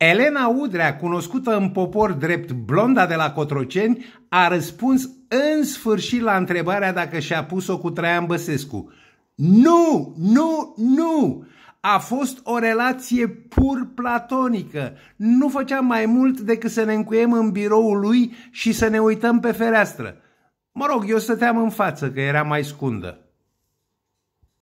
Elena Udrea, cunoscută în popor drept blonda de la Cotroceni, a răspuns în sfârșit la întrebarea dacă și-a pus-o cu Traian Băsescu. Nu, nu, nu! A fost o relație pur platonică. Nu făceam mai mult decât să ne încuiem în biroul lui și să ne uităm pe fereastră. Mă rog, eu stăteam în față, că era mai scundă.